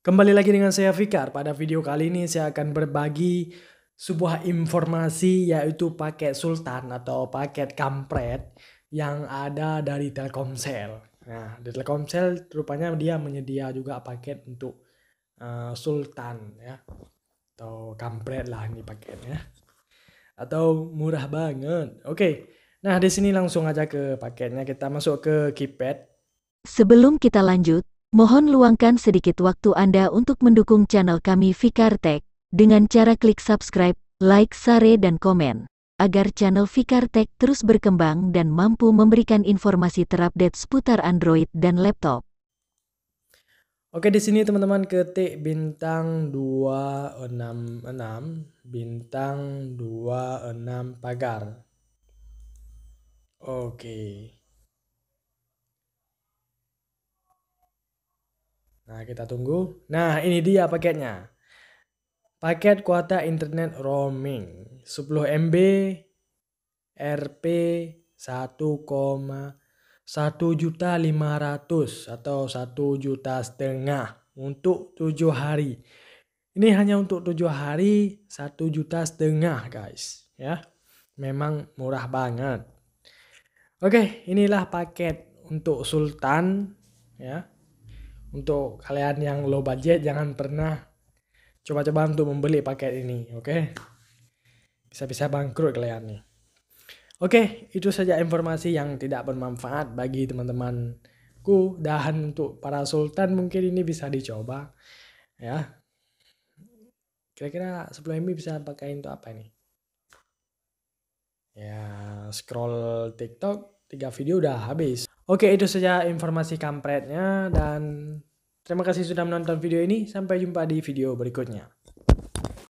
Kembali lagi dengan saya Fikar. Pada video kali ini saya akan berbagi sebuah informasi yaitu paket sultan atau paket kampret yang ada dari Telkomsel. Nah, di Telkomsel rupanya dia menyedia juga paket untuk uh, sultan ya. Atau kampret lah ini paketnya. Atau murah banget. Oke. Okay. Nah, di sini langsung aja ke paketnya kita masuk ke keypad Sebelum kita lanjut, mohon luangkan sedikit waktu Anda untuk mendukung channel kami Fikar dengan cara klik subscribe, like, share, dan komen agar channel Fikar terus berkembang dan mampu memberikan informasi terupdate seputar Android dan laptop. Oke di sini teman-teman ketik bintang 266 bintang 26 pagar. Oke. Nah, kita tunggu. Nah, ini dia paketnya. Paket kuota internet roaming 10 MB RP 1,1 juta 500 atau 1 juta setengah untuk 7 hari. Ini hanya untuk 7 hari 1 juta setengah, guys, ya. Memang murah banget. Oke, inilah paket untuk Sultan ya untuk kalian yang low budget jangan pernah coba-coba untuk membeli paket ini oke okay? bisa-bisa bangkrut kalian nih oke okay, itu saja informasi yang tidak bermanfaat bagi teman-temanku dan untuk para sultan mungkin ini bisa dicoba ya kira-kira sebelum ini bisa pakai untuk apa ini ya scroll TikTok tiga video udah habis. Oke, itu saja informasi kampretnya dan terima kasih sudah menonton video ini. Sampai jumpa di video berikutnya.